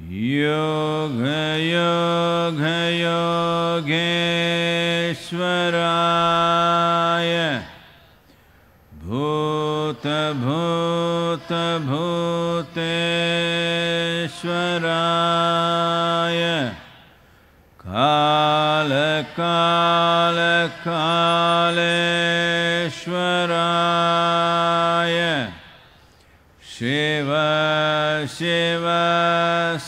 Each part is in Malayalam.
योग, योग, गयोगेश्वराय भूत भूत भूते कालका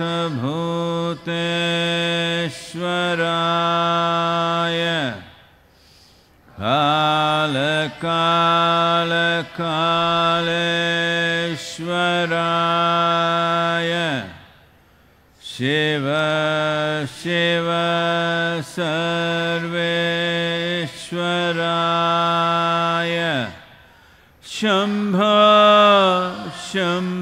भूतेश्वराय कालकालकालराय शेव शे सर्वेश्वराय शम्भ शम्भ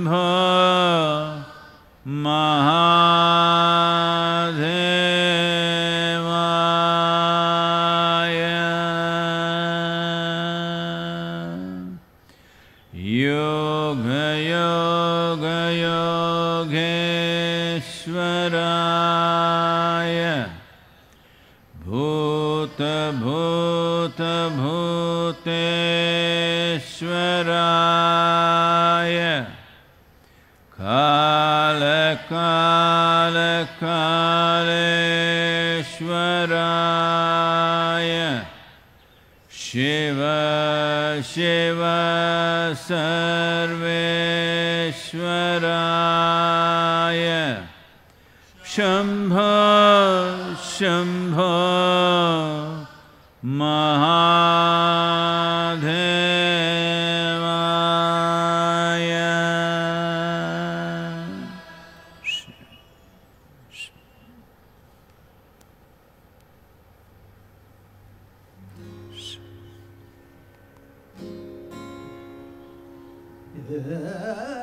श्वराय कालकालकाल्वराय शिव शेव सर्वेश्वराय शम्भ शम् Yeah.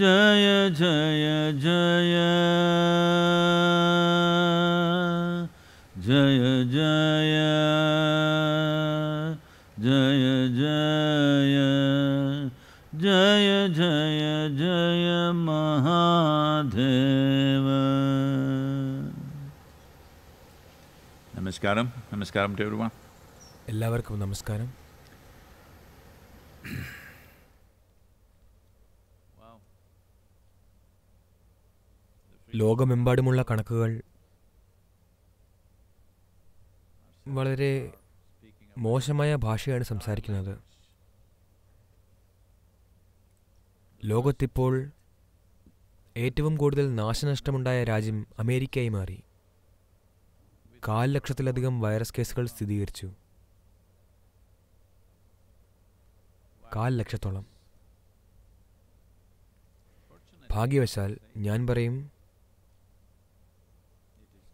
جايا جايا جايا جايا جايا جايا جايا جايا جايا جايا مهاديva Namaskaram, Namaskaram to everyone. എല്ലാവർക്കും നമസ്കാരം ലോകമെമ്പാടുമുള്ള കണക്കുകൾ വളരെ മോശമായ ഭാഷയാണ് സംസാരിക്കുന്നത് ലോകത്തിപ്പോൾ ഏറ്റവും കൂടുതൽ നാശനഷ്ടമുണ്ടായ രാജ്യം അമേരിക്കയായി മാറി കാൽ ലക്ഷത്തിലധികം വൈറസ് കേസുകൾ സ്ഥിരീകരിച്ചു കാൽ ലക്ഷത്തോളം ഭാഗ്യവശാൽ ഞാൻ പറയും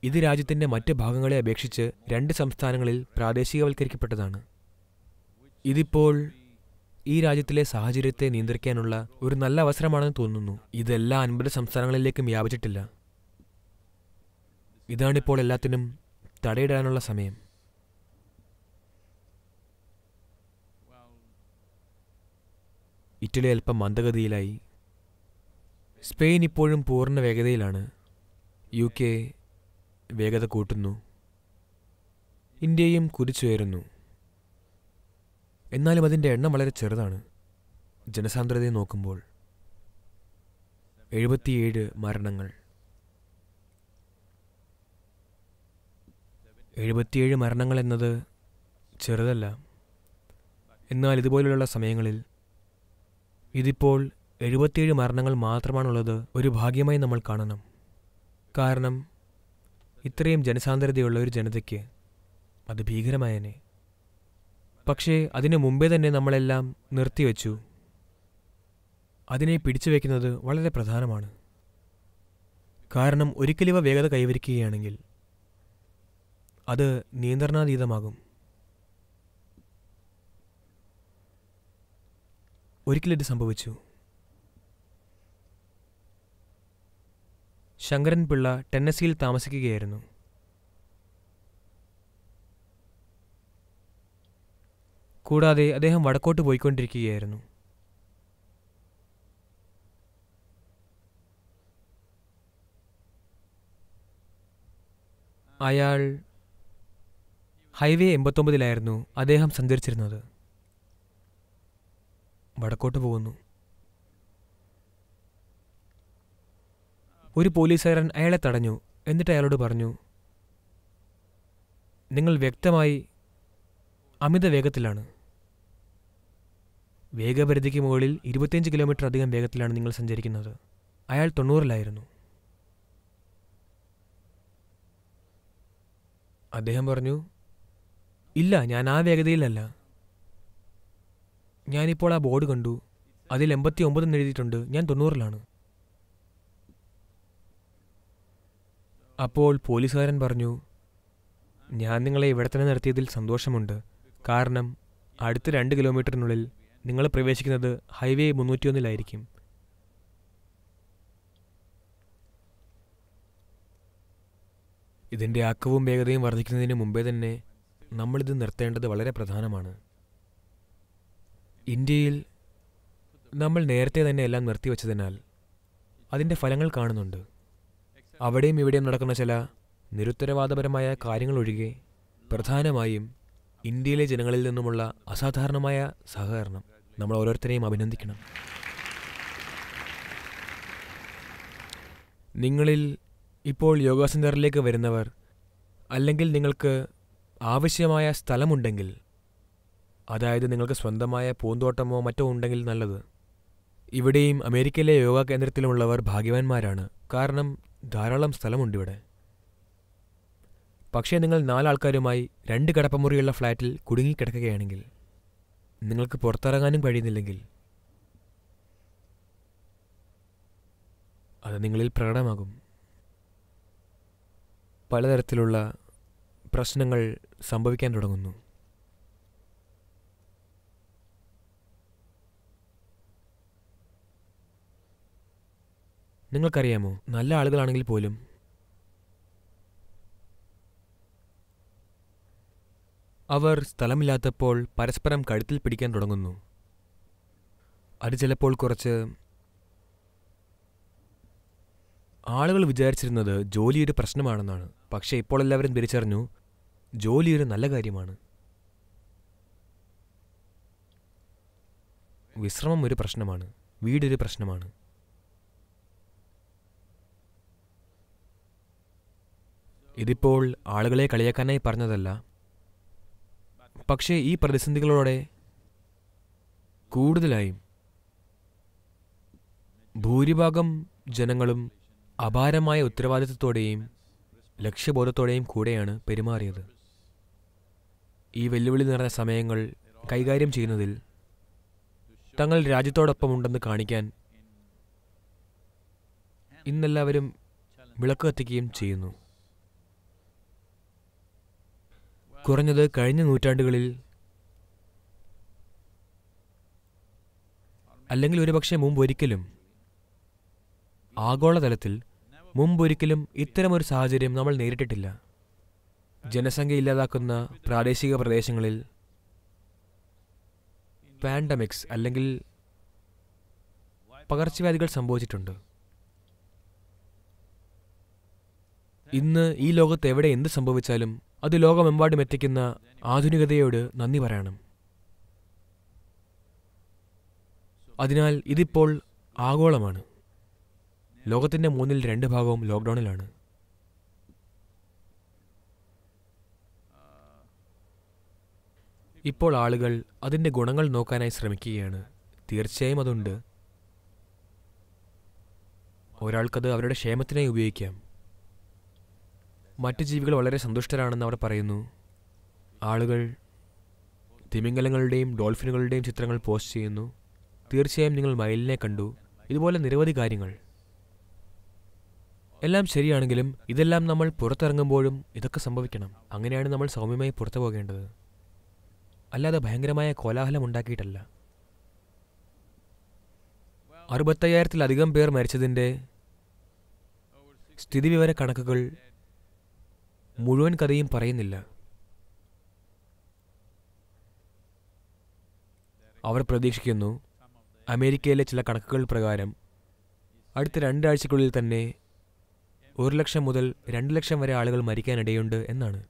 ഇത് രാജ്യത്തിന്റെ മറ്റ് ഭാഗങ്ങളെ അപേക്ഷിച്ച് രണ്ട് സംസ്ഥാനങ്ങളിൽ പ്രാദേശികവൽക്കരിക്കപ്പെട്ടതാണ് ഇതിപ്പോൾ ഈ രാജ്യത്തിലെ സാഹചര്യത്തെ നിയന്ത്രിക്കാനുള്ള ഒരു നല്ല അവസരമാണെന്ന് തോന്നുന്നു ഇതെല്ലാ അൻപത് സംസ്ഥാനങ്ങളിലേക്കും വ്യാപിച്ചിട്ടില്ല ഇതാണിപ്പോൾ എല്ലാത്തിനും തടയിടാനുള്ള സമയം ഇറ്റലി അല്പം മന്ദഗതിയിലായി സ്പെയിൻ ഇപ്പോഴും പൂർണ്ണ വേഗതയിലാണ് യു കെ വേഗത കൂട്ടുന്നു ഇന്ത്യയും കുതിച്ചുയരുന്നു എന്നാലും അതിൻ്റെ എണ്ണം വളരെ ചെറുതാണ് ജനസാന്ദ്രതയെ നോക്കുമ്പോൾ എഴുപത്തിയേഴ് മരണങ്ങൾ എഴുപത്തിയേഴ് മരണങ്ങൾ എന്നത് ചെറുതല്ല എന്നാൽ ഇതുപോലെയുള്ള സമയങ്ങളിൽ ഇതിപ്പോൾ എഴുപത്തിയേഴ് മരണങ്ങൾ മാത്രമാണുള്ളത് ഒരു ഭാഗ്യമായി നമ്മൾ കാണണം കാരണം ഇത്രയും ജനസാന്ദ്രതയുള്ള ഒരു ജനതയ്ക്ക് അത് ഭീകരമായനെ പക്ഷേ അതിനു മുമ്പേ തന്നെ നമ്മളെല്ലാം നിർത്തിവെച്ചു അതിനെ പിടിച്ചു വയ്ക്കുന്നത് വളരെ പ്രധാനമാണ് കാരണം ഒരിക്കലിവ വേഗത കൈവരിക്കുകയാണെങ്കിൽ അത് നിയന്ത്രണാതീതമാകും ഒരിക്കലിത് സംഭവിച്ചു ശങ്കരൻ പിള്ള ടെന്നസിയിൽ താമസിക്കുകയായിരുന്നു കൂടാതെ അദ്ദേഹം വടക്കോട്ട് പോയിക്കൊണ്ടിരിക്കുകയായിരുന്നു അയാൾ ഹൈവേ എൺപത്തൊമ്പതിലായിരുന്നു അദ്ദേഹം സഞ്ചരിച്ചിരുന്നത് വടക്കോട്ട് പോകുന്നു ഒരു പോലീസുകാരൻ അയാളെ തടഞ്ഞു എന്നിട്ട് അയാളോട് പറഞ്ഞു നിങ്ങൾ വ്യക്തമായി അമിത വേഗത്തിലാണ് വേഗപരിധിക്ക് മുകളിൽ ഇരുപത്തിയഞ്ച് കിലോമീറ്റർ അധികം വേഗത്തിലാണ് നിങ്ങൾ സഞ്ചരിക്കുന്നത് അയാൾ തൊണ്ണൂറിലായിരുന്നു അദ്ദേഹം പറഞ്ഞു ഇല്ല ഞാൻ ആ വേഗതയിലല്ല ഞാനിപ്പോൾ ആ ബോർഡ് കണ്ടു അതിൽ എൺപത്തി ഒമ്പത് എഴുതിയിട്ടുണ്ട് ഞാൻ തൊണ്ണൂറിലാണ് അപ്പോൾ പോലീസുകാരൻ പറഞ്ഞു ഞാൻ നിങ്ങളെ ഇവിടെ തന്നെ നിർത്തിയതിൽ സന്തോഷമുണ്ട് കാരണം അടുത്ത രണ്ട് കിലോമീറ്ററിനുള്ളിൽ നിങ്ങൾ പ്രവേശിക്കുന്നത് ഹൈവേ മുന്നൂറ്റിയൊന്നിലായിരിക്കും ഇതിൻ്റെ ആക്കവും വേഗതയും വർദ്ധിക്കുന്നതിന് മുമ്പേ തന്നെ നമ്മളിത് നിർത്തേണ്ടത് വളരെ പ്രധാനമാണ് ഇന്ത്യയിൽ നമ്മൾ നേരത്തെ തന്നെ എല്ലാം നിർത്തിവെച്ചതിനാൽ അതിൻ്റെ ഫലങ്ങൾ കാണുന്നുണ്ട് അവിടെയും ഇവിടെയും നടക്കുന്ന ചില നിരുത്തരവാദപരമായ ഒഴികെ പ്രധാനമായും ഇന്ത്യയിലെ ജനങ്ങളിൽ നിന്നുമുള്ള അസാധാരണമായ സഹകരണം നമ്മൾ ഓരോരുത്തരെയും അഭിനന്ദിക്കണം നിങ്ങളിൽ ഇപ്പോൾ യോഗ സെൻ്ററിലേക്ക് വരുന്നവർ അല്ലെങ്കിൽ നിങ്ങൾക്ക് ആവശ്യമായ സ്ഥലമുണ്ടെങ്കിൽ അതായത് നിങ്ങൾക്ക് സ്വന്തമായ പൂന്തോട്ടമോ മറ്റോ ഉണ്ടെങ്കിൽ നല്ലത് ഇവിടെയും അമേരിക്കയിലെ യോഗ കേന്ദ്രത്തിലുമുള്ളവർ ഭാഗ്യവാന്മാരാണ് കാരണം ധാരാളം സ്ഥലമുണ്ടിവിടെ പക്ഷേ നിങ്ങൾ നാലാൾക്കാരുമായി രണ്ട് കിടപ്പമുറിയുള്ള ഫ്ലാറ്റിൽ കുടുങ്ങിക്കിടക്കുകയാണെങ്കിൽ നിങ്ങൾക്ക് പുറത്തിറങ്ങാനും കഴിയുന്നില്ലെങ്കിൽ അത് നിങ്ങളിൽ പ്രകടമാകും പലതരത്തിലുള്ള പ്രശ്നങ്ങൾ സംഭവിക്കാൻ തുടങ്ങുന്നു നിങ്ങൾക്കറിയാമോ നല്ല ആളുകളാണെങ്കിൽ പോലും അവർ സ്ഥലമില്ലാത്തപ്പോൾ പരസ്പരം കഴുത്തിൽ പിടിക്കാൻ തുടങ്ങുന്നു അത് ചിലപ്പോൾ കുറച്ച് ആളുകൾ വിചാരിച്ചിരുന്നത് ജോലിയൊരു പ്രശ്നമാണെന്നാണ് പക്ഷേ ഇപ്പോൾ എല്ലാവരും തിരിച്ചറിഞ്ഞു ജോലി ഒരു നല്ല കാര്യമാണ് വിശ്രമം ഒരു പ്രശ്നമാണ് വീടൊരു പ്രശ്നമാണ് ഇതിപ്പോൾ ആളുകളെ കളിയാക്കാനായി പറഞ്ഞതല്ല പക്ഷേ ഈ പ്രതിസന്ധികളോടെ കൂടുതലായും ഭൂരിഭാഗം ജനങ്ങളും അപാരമായ ഉത്തരവാദിത്വത്തോടെയും ലക്ഷ്യബോധത്തോടെയും കൂടെയാണ് പെരുമാറിയത് ഈ വെല്ലുവിളി നിറഞ്ഞ സമയങ്ങൾ കൈകാര്യം ചെയ്യുന്നതിൽ തങ്ങൾ രാജ്യത്തോടൊപ്പമുണ്ടെന്ന് കാണിക്കാൻ ഇന്നെല്ലാവരും വിളക്ക് കത്തിക്കുകയും ചെയ്യുന്നു കുറഞ്ഞത് കഴിഞ്ഞ നൂറ്റാണ്ടുകളിൽ അല്ലെങ്കിൽ ഒരുപക്ഷെ മുമ്പൊരിക്കലും ആഗോളതലത്തിൽ മുമ്പൊരിക്കലും ഇത്തരമൊരു സാഹചര്യം നമ്മൾ നേരിട്ടിട്ടില്ല ജനസംഖ്യ ഇല്ലാതാക്കുന്ന പ്രാദേശിക പ്രദേശങ്ങളിൽ പാൻഡമിക്സ് അല്ലെങ്കിൽ പകർച്ചവ്യാധികൾ സംഭവിച്ചിട്ടുണ്ട് ഇന്ന് ഈ ലോകത്ത് എവിടെ എന്ത് സംഭവിച്ചാലും അത് ലോകമെമ്പാടും എത്തിക്കുന്ന ആധുനികതയോട് നന്ദി പറയണം അതിനാൽ ഇതിപ്പോൾ ആഗോളമാണ് ലോകത്തിൻ്റെ മൂന്നിൽ രണ്ട് ഭാഗവും ലോക്ക്ഡൗണിലാണ് ഇപ്പോൾ ആളുകൾ അതിൻ്റെ ഗുണങ്ങൾ നോക്കാനായി ശ്രമിക്കുകയാണ് തീർച്ചയായും അതുണ്ട് ഒരാൾക്കത് അവരുടെ ക്ഷേമത്തിനായി ഉപയോഗിക്കാം മറ്റു ജീവികൾ വളരെ സന്തുഷ്ടരാണെന്ന് അവിടെ പറയുന്നു ആളുകൾ തിമിംഗലങ്ങളുടെയും ഡോൾഫിനുകളുടെയും ചിത്രങ്ങൾ പോസ്റ്റ് ചെയ്യുന്നു തീർച്ചയായും നിങ്ങൾ മയിലിനെ കണ്ടു ഇതുപോലെ നിരവധി കാര്യങ്ങൾ എല്ലാം ശരിയാണെങ്കിലും ഇതെല്ലാം നമ്മൾ പുറത്തിറങ്ങുമ്പോഴും ഇതൊക്കെ സംഭവിക്കണം അങ്ങനെയാണ് നമ്മൾ സൗമ്യമായി പുറത്തു പോകേണ്ടത് അല്ലാതെ ഭയങ്കരമായ കോലാഹലം ഉണ്ടാക്കിയിട്ടല്ല അറുപത്തയ്യായിരത്തിലധികം പേർ മരിച്ചതിൻ്റെ സ്ഥിതിവിവര കണക്കുകൾ മുഴുവൻ കഥയും പറയുന്നില്ല അവർ പ്രതീക്ഷിക്കുന്നു അമേരിക്കയിലെ ചില കണക്കുകൾ പ്രകാരം അടുത്ത രണ്ടാഴ്ചക്കുള്ളിൽ തന്നെ ഒരു ലക്ഷം മുതൽ രണ്ട് ലക്ഷം വരെ ആളുകൾ മരിക്കാനിടയുണ്ട് എന്നാണ്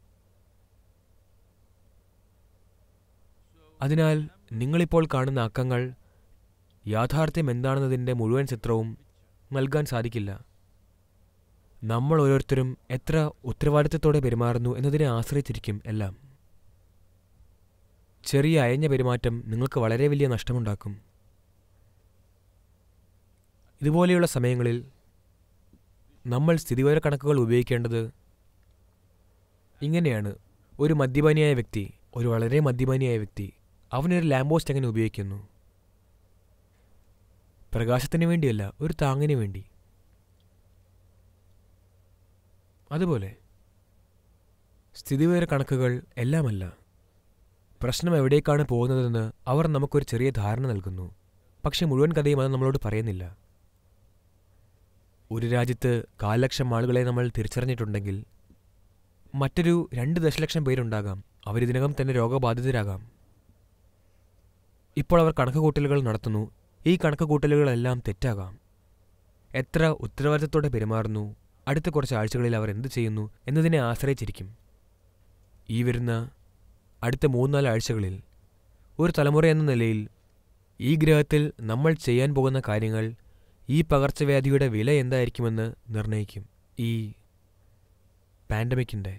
അതിനാൽ നിങ്ങളിപ്പോൾ കാണുന്ന അക്കങ്ങൾ യാഥാർത്ഥ്യം എന്താണെന്നതിൻ്റെ മുഴുവൻ ചിത്രവും നൽകാൻ സാധിക്കില്ല നമ്മൾ ഓരോരുത്തരും എത്ര ഉത്തരവാദിത്തത്തോടെ പെരുമാറുന്നു എന്നതിനെ ആശ്രയിച്ചിരിക്കും എല്ലാം ചെറിയ അയഞ്ഞ പെരുമാറ്റം നിങ്ങൾക്ക് വളരെ വലിയ നഷ്ടമുണ്ടാക്കും ഇതുപോലെയുള്ള സമയങ്ങളിൽ നമ്മൾ സ്ഥിതിവിവര കണക്കുകൾ ഉപയോഗിക്കേണ്ടത് ഇങ്ങനെയാണ് ഒരു മദ്യപാനിയായ വ്യക്തി ഒരു വളരെ മദ്യപാനിയായ വ്യക്തി അവനൊരു ലാംബോസ്റ്റ് എങ്ങനെ ഉപയോഗിക്കുന്നു പ്രകാശത്തിന് വേണ്ടിയല്ല ഒരു താങ്ങിന് വേണ്ടി അതുപോലെ സ്ഥിതിവിവര കണക്കുകൾ എല്ലാമല്ല പ്രശ്നം എവിടേക്കാണ് പോകുന്നതെന്ന് അവർ നമുക്കൊരു ചെറിയ ധാരണ നൽകുന്നു പക്ഷെ മുഴുവൻ കഥയും അത് നമ്മളോട് പറയുന്നില്ല ഒരു രാജ്യത്ത് കാലലക്ഷം ആളുകളെ നമ്മൾ തിരിച്ചറിഞ്ഞിട്ടുണ്ടെങ്കിൽ മറ്റൊരു രണ്ട് ദശലക്ഷം പേരുണ്ടാകാം അവരിതിനകം തന്നെ രോഗബാധിതരാകാം ഇപ്പോൾ അവർ കണക്കുകൂട്ടലുകൾ നടത്തുന്നു ഈ കണക്കുകൂട്ടലുകളെല്ലാം തെറ്റാകാം എത്ര ഉത്തരവാദിത്തത്തോടെ പെരുമാറുന്നു അടുത്ത കുറച്ച് ആഴ്ചകളിൽ അവർ എന്ത് ചെയ്യുന്നു എന്നതിനെ ആശ്രയിച്ചിരിക്കും ഈ വരുന്ന അടുത്ത മൂന്നാല് ആഴ്ചകളിൽ ഒരു തലമുറ എന്ന നിലയിൽ ഈ ഗ്രഹത്തിൽ നമ്മൾ ചെയ്യാൻ പോകുന്ന കാര്യങ്ങൾ ഈ പകർച്ചവ്യാധിയുടെ വില എന്തായിരിക്കുമെന്ന് നിർണ്ണയിക്കും ഈ പാൻഡമിക്കിൻ്റെ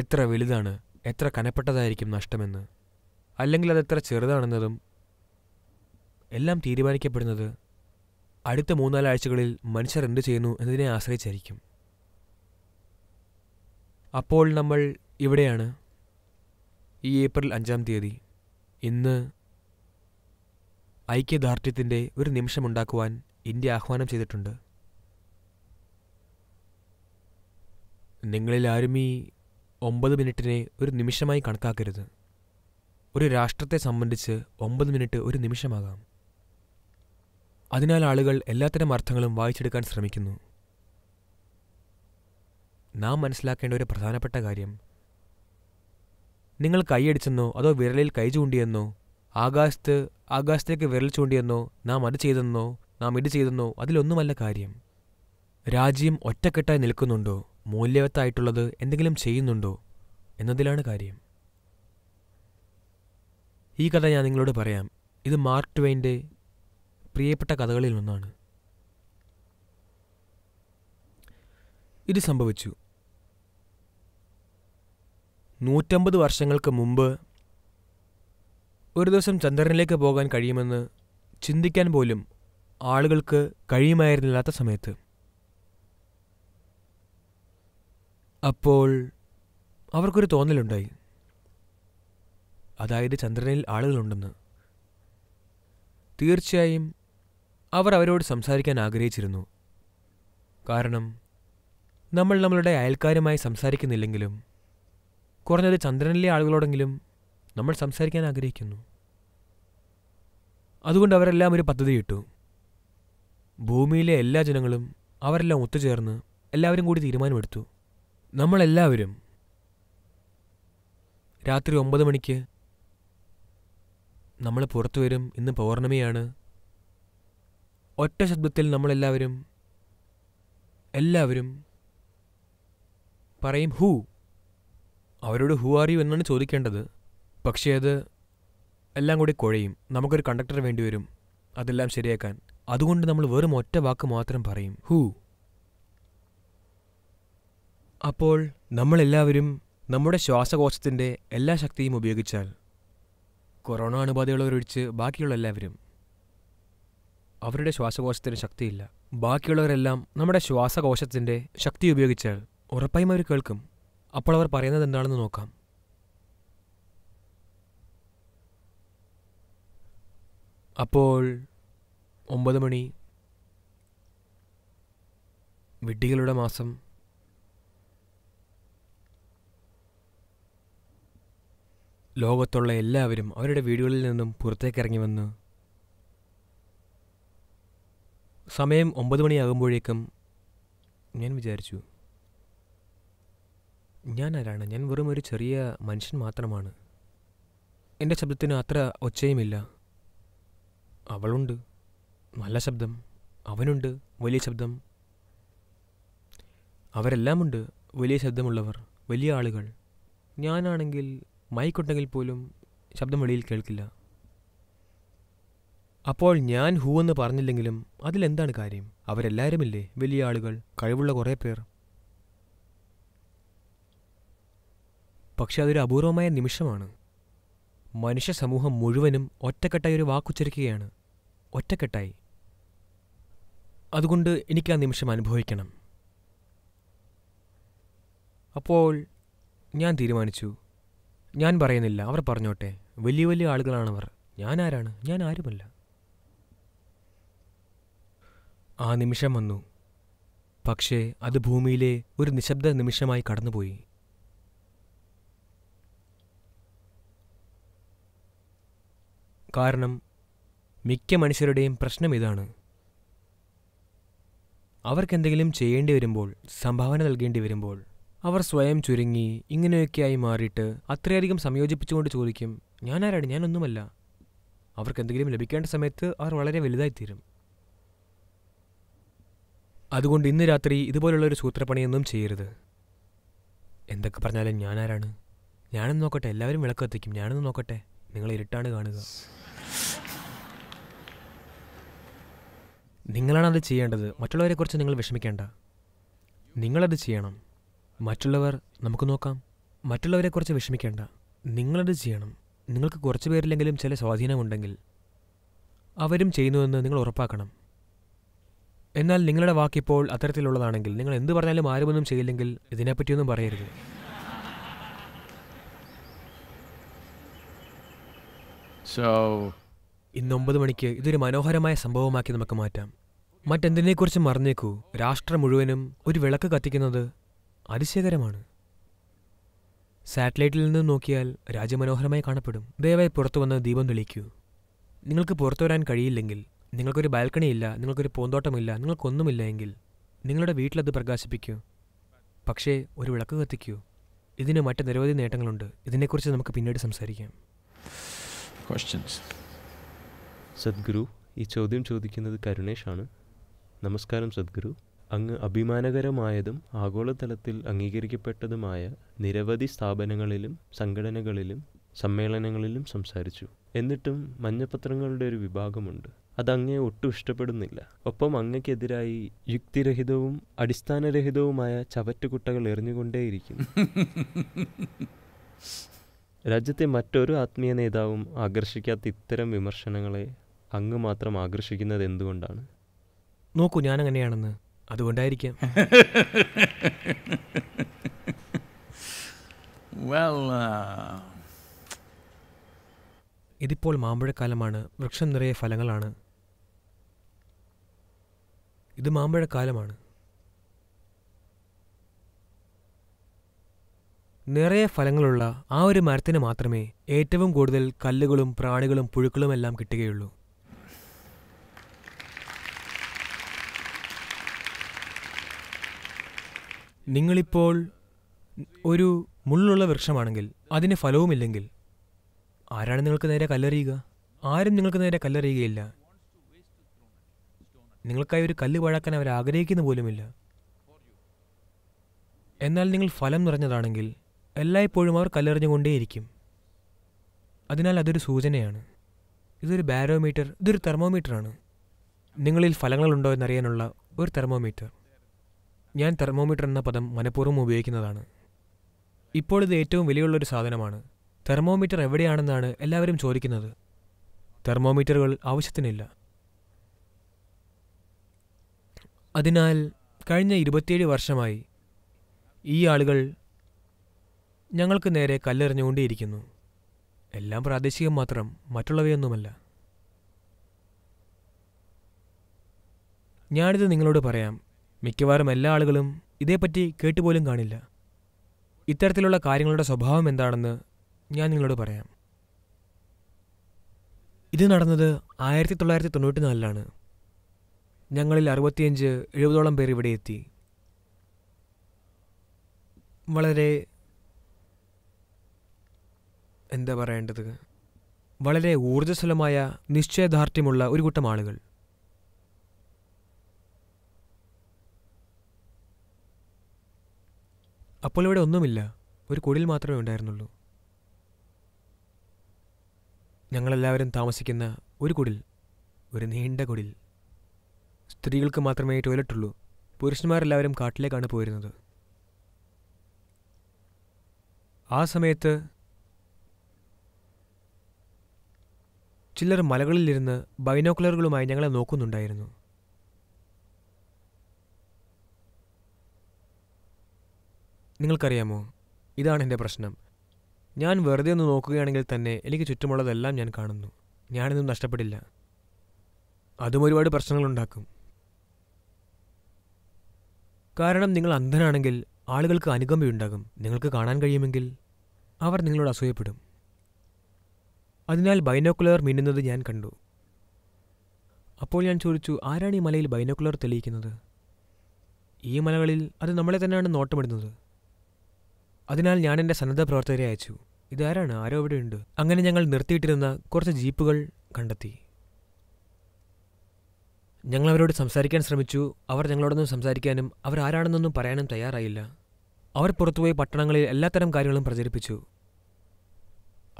എത്ര വലുതാണ് എത്ര കനപ്പെട്ടതായിരിക്കും നഷ്ടമെന്ന് അല്ലെങ്കിൽ അതെത്ര ചെറുതാണെന്നതും എല്ലാം തീരുമാനിക്കപ്പെടുന്നത് അടുത്ത മൂന്നാലാഴ്ചകളിൽ മനുഷ്യർ എന്തു ചെയ്യുന്നു എന്നതിനെ ആശ്രയിച്ചായിരിക്കും അപ്പോൾ നമ്മൾ ഇവിടെയാണ് ഈ ഏപ്രിൽ അഞ്ചാം തീയതി ഇന്ന് ഐക്യദാർഢ്യത്തിൻ്റെ ഒരു നിമിഷമുണ്ടാക്കുവാൻ ഇന്ത്യ ആഹ്വാനം ചെയ്തിട്ടുണ്ട് നിങ്ങളിൽ ആരും ഈ ഒമ്പത് മിനിറ്റിനെ ഒരു നിമിഷമായി കണക്കാക്കരുത് ഒരു രാഷ്ട്രത്തെ സംബന്ധിച്ച് ഒമ്പത് മിനിറ്റ് ഒരു നിമിഷമാകാം അതിനാൽ ആളുകൾ എല്ലാത്തരം അർത്ഥങ്ങളും വായിച്ചെടുക്കാൻ ശ്രമിക്കുന്നു നാം മനസ്സിലാക്കേണ്ട ഒരു പ്രധാനപ്പെട്ട കാര്യം നിങ്ങൾ കൈയടിച്ചെന്നോ അതോ വിരലിൽ കൈ ചൂണ്ടിയെന്നോ ആകാശത്ത് ആകാശത്തേക്ക് വിരൽ ചൂണ്ടിയെന്നോ നാം അത് ചെയ്തെന്നോ നാം ഇത് ചെയ്തെന്നോ അതിലൊന്നുമല്ല കാര്യം രാജ്യം ഒറ്റക്കെട്ടായി നിൽക്കുന്നുണ്ടോ മൂല്യവത്തായിട്ടുള്ളത് എന്തെങ്കിലും ചെയ്യുന്നുണ്ടോ എന്നതിലാണ് കാര്യം ഈ കഥ ഞാൻ നിങ്ങളോട് പറയാം ഇത് മാർക്ക് ട്വെയിൻ്റെ പ്രിയപ്പെട്ട കഥകളിൽ ഒന്നാണ് ഇത് സംഭവിച്ചു നൂറ്റമ്പത് വർഷങ്ങൾക്ക് മുമ്പ് ഒരു ദിവസം ചന്ദ്രനിലേക്ക് പോകാൻ കഴിയുമെന്ന് ചിന്തിക്കാൻ പോലും ആളുകൾക്ക് കഴിയുമായിരുന്നില്ലാത്ത സമയത്ത് അപ്പോൾ അവർക്കൊരു തോന്നലുണ്ടായി അതായത് ചന്ദ്രനിൽ ആളുകളുണ്ടെന്ന് തീർച്ചയായും അവർ അവരോട് സംസാരിക്കാൻ ആഗ്രഹിച്ചിരുന്നു കാരണം നമ്മൾ നമ്മളുടെ അയൽക്കാരുമായി സംസാരിക്കുന്നില്ലെങ്കിലും കുറഞ്ഞത് ചന്ദ്രനിലെ ആളുകളോടെങ്കിലും നമ്മൾ സംസാരിക്കാൻ ആഗ്രഹിക്കുന്നു അതുകൊണ്ട് അവരെല്ലാം ഒരു പദ്ധതിയിട്ടു ഭൂമിയിലെ എല്ലാ ജനങ്ങളും അവരെല്ലാം ഒത്തുചേർന്ന് എല്ലാവരും കൂടി തീരുമാനമെടുത്തു നമ്മളെല്ലാവരും രാത്രി ഒമ്പത് മണിക്ക് നമ്മൾ പുറത്തു വരും ഇന്ന് പൗർണമിയാണ് ഒറ്റ ശബ്ദത്തിൽ നമ്മളെല്ലാവരും എല്ലാവരും പറയും ഹൂ അവരോട് ഹൂ ആർ യു എന്നാണ് ചോദിക്കേണ്ടത് പക്ഷേ അത് എല്ലാം കൂടി കുഴയും നമുക്കൊരു കണ്ടക്ടർ വേണ്ടി വരും അതെല്ലാം ശരിയാക്കാൻ അതുകൊണ്ട് നമ്മൾ വെറും ഒറ്റ വാക്ക് മാത്രം പറയും ഹൂ അപ്പോൾ നമ്മളെല്ലാവരും നമ്മുടെ ശ്വാസകോശത്തിൻ്റെ എല്ലാ ശക്തിയും ഉപയോഗിച്ചാൽ കൊറോണ അണുബാധയുള്ളവരൊഴിച്ച് ബാക്കിയുള്ള എല്ലാവരും അവരുടെ ശ്വാസകോശത്തിന് ശക്തിയില്ല ബാക്കിയുള്ളവരെല്ലാം നമ്മുടെ ശ്വാസകോശത്തിൻ്റെ ശക്തി ഉപയോഗിച്ചാൽ ഉറപ്പായും അവർ കേൾക്കും അപ്പോൾ അവർ പറയുന്നത് എന്താണെന്ന് നോക്കാം അപ്പോൾ ഒമ്പത് മണി വിഡ്ഢികളുടെ മാസം ലോകത്തുള്ള എല്ലാവരും അവരുടെ വീടുകളിൽ നിന്നും പുറത്തേക്കിറങ്ങി വന്ന് സമയം ഒമ്പത് മണിയാകുമ്പോഴേക്കും ഞാൻ വിചാരിച്ചു ഞാൻ ആരാണ് ഞാൻ വെറും ഒരു ചെറിയ മനുഷ്യൻ മാത്രമാണ് എൻ്റെ ശബ്ദത്തിന് അത്ര ഒച്ചയുമില്ല അവളുണ്ട് നല്ല ശബ്ദം അവനുണ്ട് വലിയ ശബ്ദം അവരെല്ലാമുണ്ട് വലിയ ശബ്ദമുള്ളവർ വലിയ ആളുകൾ ഞാനാണെങ്കിൽ മൈക്കുണ്ടെങ്കിൽ പോലും ശബ്ദം വെളിയിൽ കേൾക്കില്ല അപ്പോൾ ഞാൻ ഹൂവെന്ന് പറഞ്ഞില്ലെങ്കിലും അതിലെന്താണ് കാര്യം അവരെല്ലാരുമില്ലേ വലിയ ആളുകൾ കഴിവുള്ള കുറേ പേർ പക്ഷെ അതൊരു അപൂർവമായ നിമിഷമാണ് മനുഷ്യ സമൂഹം മുഴുവനും ഒറ്റക്കെട്ടായി ഒരു വാക്കുച്ചരിക്കുകയാണ് ഒറ്റക്കെട്ടായി അതുകൊണ്ട് എനിക്ക് ആ നിമിഷം അനുഭവിക്കണം അപ്പോൾ ഞാൻ തീരുമാനിച്ചു ഞാൻ പറയുന്നില്ല അവർ പറഞ്ഞോട്ടെ വലിയ വലിയ ആളുകളാണവർ ഞാൻ ആരാണ് ഞാൻ ആരുമല്ല ആ നിമിഷം വന്നു പക്ഷേ അത് ഭൂമിയിലെ ഒരു നിശബ്ദ നിമിഷമായി കടന്നുപോയി കാരണം മിക്ക മനുഷ്യരുടെയും പ്രശ്നം ഇതാണ് അവർക്കെന്തെങ്കിലും ചെയ്യേണ്ടി വരുമ്പോൾ സംഭാവന നൽകേണ്ടി വരുമ്പോൾ അവർ സ്വയം ചുരുങ്ങി ഇങ്ങനെയൊക്കെയായി മാറിയിട്ട് അത്രയധികം സംയോജിപ്പിച്ചുകൊണ്ട് ചോദിക്കും ഞാനാരാണ് ഞാനൊന്നുമല്ല അവർക്കെന്തെങ്കിലും ലഭിക്കേണ്ട സമയത്ത് അവർ വളരെ വലുതായിത്തീരും അതുകൊണ്ട് ഇന്ന് രാത്രി ഇതുപോലുള്ളൊരു സൂത്രപ്പണിയൊന്നും ചെയ്യരുത് എന്തൊക്കെ പറഞ്ഞാലും ഞാനാരാണ് ഞാനെന്ന് നോക്കട്ടെ എല്ലാവരും വിളക്ക് കത്തിക്കും ഞാനൊന്ന് നോക്കട്ടെ നിങ്ങൾ ഇരുട്ടാണ് കാണുക നിങ്ങളാണ് അത് ചെയ്യേണ്ടത് മറ്റുള്ളവരെക്കുറിച്ച് നിങ്ങൾ വിഷമിക്കേണ്ട നിങ്ങളത് ചെയ്യണം മറ്റുള്ളവർ നമുക്ക് നോക്കാം മറ്റുള്ളവരെക്കുറിച്ച് വിഷമിക്കേണ്ട നിങ്ങളത് ചെയ്യണം നിങ്ങൾക്ക് കുറച്ച് പേരില്ലെങ്കിലും ചില സ്വാധീനമുണ്ടെങ്കിൽ അവരും ചെയ്യുന്നുവെന്ന് നിങ്ങൾ ഉറപ്പാക്കണം എന്നാൽ നിങ്ങളുടെ വാക്കിപ്പോൾ അത്തരത്തിലുള്ളതാണെങ്കിൽ നിങ്ങൾ എന്ത് പറഞ്ഞാലും ആരുമൊന്നും ചെയ്യില്ലെങ്കിൽ ഇതിനെപ്പറ്റിയൊന്നും പറയരുത് ഇന്ന് ഒമ്പത് മണിക്ക് ഇതൊരു മനോഹരമായ സംഭവമാക്കി നമുക്ക് മാറ്റാം മറ്റെന്തിനെക്കുറിച്ച് മറന്നേക്കൂ രാഷ്ട്രം മുഴുവനും ഒരു വിളക്ക് കത്തിക്കുന്നത് അതിശയകരമാണ് സാറ്റലൈറ്റിൽ നിന്ന് നോക്കിയാൽ രാജ്യമനോഹരമായി കാണപ്പെടും ദയവായി പുറത്തു വന്ന് ദീപം തെളിയിക്കൂ നിങ്ങൾക്ക് പുറത്തു വരാൻ കഴിയില്ലെങ്കിൽ നിങ്ങൾക്കൊരു ബാൽക്കണി ഇല്ല നിങ്ങൾക്കൊരു പൂന്തോട്ടമില്ല നിങ്ങൾക്കൊന്നുമില്ല എങ്കിൽ നിങ്ങളുടെ വീട്ടിലത് പ്രകാശിപ്പിക്കൂ പക്ഷേ ഒരു വിളക്ക് കത്തിക്കൂ ഇതിന് മറ്റ് നിരവധി നേട്ടങ്ങളുണ്ട് ഇതിനെക്കുറിച്ച് നമുക്ക് പിന്നീട് സംസാരിക്കാം ക്വസ്റ്റ്യൻസ് സദ്ഗുരു ഈ ചോദ്യം ചോദിക്കുന്നത് കരുണേഷാണ് നമസ്കാരം സദ്ഗുരു അങ്ങ് അഭിമാനകരമായതും ആഗോളതലത്തിൽ അംഗീകരിക്കപ്പെട്ടതുമായ നിരവധി സ്ഥാപനങ്ങളിലും സംഘടനകളിലും സമ്മേളനങ്ങളിലും സംസാരിച്ചു എന്നിട്ടും മഞ്ഞപത്രങ്ങളുടെ ഒരു വിഭാഗമുണ്ട് അത് അങ്ങയെ ഒട്ടും ഇഷ്ടപ്പെടുന്നില്ല ഒപ്പം അങ്ങക്കെതിരായി യുക്തിരഹിതവും അടിസ്ഥാനരഹിതവുമായ ചവറ്റുകുട്ടകൾ എറിഞ്ഞുകൊണ്ടേയിരിക്കുന്നു രാജ്യത്തെ മറ്റൊരു ആത്മീയ നേതാവും ആകർഷിക്കാത്ത ഇത്തരം വിമർശനങ്ങളെ അങ്ങ് മാത്രം ആകർഷിക്കുന്നത് എന്തുകൊണ്ടാണ് നോക്കൂ ഞാൻ അങ്ങനെയാണെന്ന് അതുകൊണ്ടായിരിക്കാം well uh, ഇതിപ്പോൾ മാമ്പഴക്കാലമാണ് വൃക്ഷം നിറയെ ഫലങ്ങളാണ് ഇത് മാമ്പഴക്കാലമാണ് നിറയെ ഫലങ്ങളുള്ള ആ ഒരു മരത്തിന് മാത്രമേ ഏറ്റവും കൂടുതൽ കല്ലുകളും പ്രാണികളും പുഴുക്കളും എല്ലാം കിട്ടുകയുള്ളൂ നിങ്ങളിപ്പോൾ ഒരു മുള്ളുള്ള വൃക്ഷമാണെങ്കിൽ അതിന് ഫലവുമില്ലെങ്കിൽ ആരാണ് നിങ്ങൾക്ക് നേരെ കല്ലെറിയുക ആരും നിങ്ങൾക്ക് നേരെ കല്ലെറിയുകയില്ല നിങ്ങൾക്കായി ഒരു കല്ല് വഴക്കാൻ അവർ ആഗ്രഹിക്കുന്ന പോലുമില്ല എന്നാൽ നിങ്ങൾ ഫലം നിറഞ്ഞതാണെങ്കിൽ എല്ലായ്പ്പോഴും അവർ കല്ലെറിഞ്ഞുകൊണ്ടേയിരിക്കും അതിനാൽ അതൊരു സൂചനയാണ് ഇതൊരു ബാരോമീറ്റർ ഇതൊരു തെർമോമീറ്ററാണ് നിങ്ങളിൽ ഫലങ്ങളുണ്ടോ എന്നറിയാനുള്ള ഒരു തെർമോമീറ്റർ ഞാൻ തെർമോമീറ്റർ എന്ന പദം മനഃപൂർവ്വം ഉപയോഗിക്കുന്നതാണ് ഇപ്പോൾ ഇത് ഏറ്റവും വിലയുള്ളൊരു സാധനമാണ് തെർമോമീറ്റർ എവിടെയാണെന്നാണ് എല്ലാവരും ചോദിക്കുന്നത് തെർമോമീറ്ററുകൾ ആവശ്യത്തിനില്ല അതിനാൽ കഴിഞ്ഞ ഇരുപത്തിയേഴ് വർഷമായി ഈ ആളുകൾ ഞങ്ങൾക്ക് നേരെ കല്ലെറിഞ്ഞുകൊണ്ടേയിരിക്കുന്നു എല്ലാം പ്രാദേശികം മാത്രം മറ്റുള്ളവയൊന്നുമല്ല ഞാനിത് നിങ്ങളോട് പറയാം മിക്കവാറും എല്ലാ ആളുകളും ഇതേപ്പറ്റി കേട്ടുപോലും കാണില്ല ഇത്തരത്തിലുള്ള കാര്യങ്ങളുടെ സ്വഭാവം എന്താണെന്ന് ഞാൻ നിങ്ങളോട് പറയാം ഇത് നടന്നത് ആയിരത്തി തൊള്ളായിരത്തി തൊണ്ണൂറ്റി നാലിലാണ് ഞങ്ങളിൽ അറുപത്തിയഞ്ച് എഴുപതോളം പേർ ഇവിടെ എത്തി വളരെ എന്താ പറയേണ്ടത് വളരെ ഊർജ്ജസ്വലമായ നിശ്ചയദാർഢ്യമുള്ള ഒരു കൂട്ടം ആളുകൾ അപ്പോൾ ഇവിടെ ഒന്നുമില്ല ഒരു കുടിൽ മാത്രമേ ഉണ്ടായിരുന്നുള്ളൂ ഞങ്ങളെല്ലാവരും താമസിക്കുന്ന ഒരു കുടിൽ ഒരു നീണ്ട കുടിൽ സ്ത്രീകൾക്ക് മാത്രമേ ടോയ്ലറ്റുള്ളൂ പുരുഷന്മാരെല്ലാവരും കാട്ടിലേക്കാണ് പോയിരുന്നത് ആ സമയത്ത് ചിലർ മലകളിലിരുന്ന് ബൈനോക്കുലറുകളുമായി ഞങ്ങളെ നോക്കുന്നുണ്ടായിരുന്നു നിങ്ങൾക്കറിയാമോ ഇതാണ് എൻ്റെ പ്രശ്നം ഞാൻ വെറുതെ ഒന്ന് നോക്കുകയാണെങ്കിൽ തന്നെ എനിക്ക് ചുറ്റുമുള്ളതെല്ലാം ഞാൻ കാണുന്നു ഞാനിന്നും നഷ്ടപ്പെടില്ല അതും ഒരുപാട് പ്രശ്നങ്ങളുണ്ടാക്കും കാരണം നിങ്ങൾ അന്ധനാണെങ്കിൽ ആളുകൾക്ക് അനുകമ്പയുണ്ടാകും നിങ്ങൾക്ക് കാണാൻ കഴിയുമെങ്കിൽ അവർ നിങ്ങളോട് അസൂയപ്പെടും അതിനാൽ ബൈനോക്കുലർ മിന്നുന്നത് ഞാൻ കണ്ടു അപ്പോൾ ഞാൻ ചോദിച്ചു ആരാണ് ഈ മലയിൽ ബൈനോക്കുലർ തെളിയിക്കുന്നത് ഈ മലകളിൽ അത് നമ്മളെ തന്നെയാണ് നോട്ടമിടുന്നത് അതിനാൽ ഞാൻ എൻ്റെ സന്നദ്ധ പ്രവർത്തകരെ അയച്ചു ഇതാരാണ് ആരോ ഇവിടെ ഉണ്ട് അങ്ങനെ ഞങ്ങൾ നിർത്തിയിട്ടിരുന്ന കുറച്ച് ജീപ്പുകൾ കണ്ടെത്തി ഞങ്ങൾ അവരോട് സംസാരിക്കാൻ ശ്രമിച്ചു അവർ ഞങ്ങളോടൊന്നും സംസാരിക്കാനും അവർ ആരാണെന്നൊന്നും പറയാനും തയ്യാറായില്ല അവർ പുറത്തുപോയി പട്ടണങ്ങളിൽ എല്ലാത്തരം കാര്യങ്ങളും പ്രചരിപ്പിച്ചു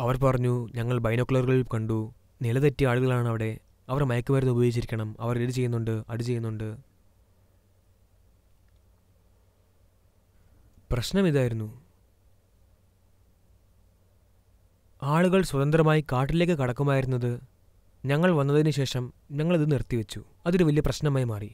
അവർ പറഞ്ഞു ഞങ്ങൾ ബൈനോക്കുലറുകളിൽ കണ്ടു നിലതെറ്റിയ ആളുകളാണ് അവിടെ അവർ മയക്കുമരുന്ന് ഉപയോഗിച്ചിരിക്കണം അവർ ഇത് ചെയ്യുന്നുണ്ട് അത് ചെയ്യുന്നുണ്ട് പ്രശ്നം ഇതായിരുന്നു ആളുകൾ സ്വതന്ത്രമായി കാട്ടിലേക്ക് കടക്കുമായിരുന്നത് ഞങ്ങൾ വന്നതിന് ശേഷം ഞങ്ങളിത് നിർത്തിവെച്ചു അതൊരു വലിയ പ്രശ്നമായി മാറി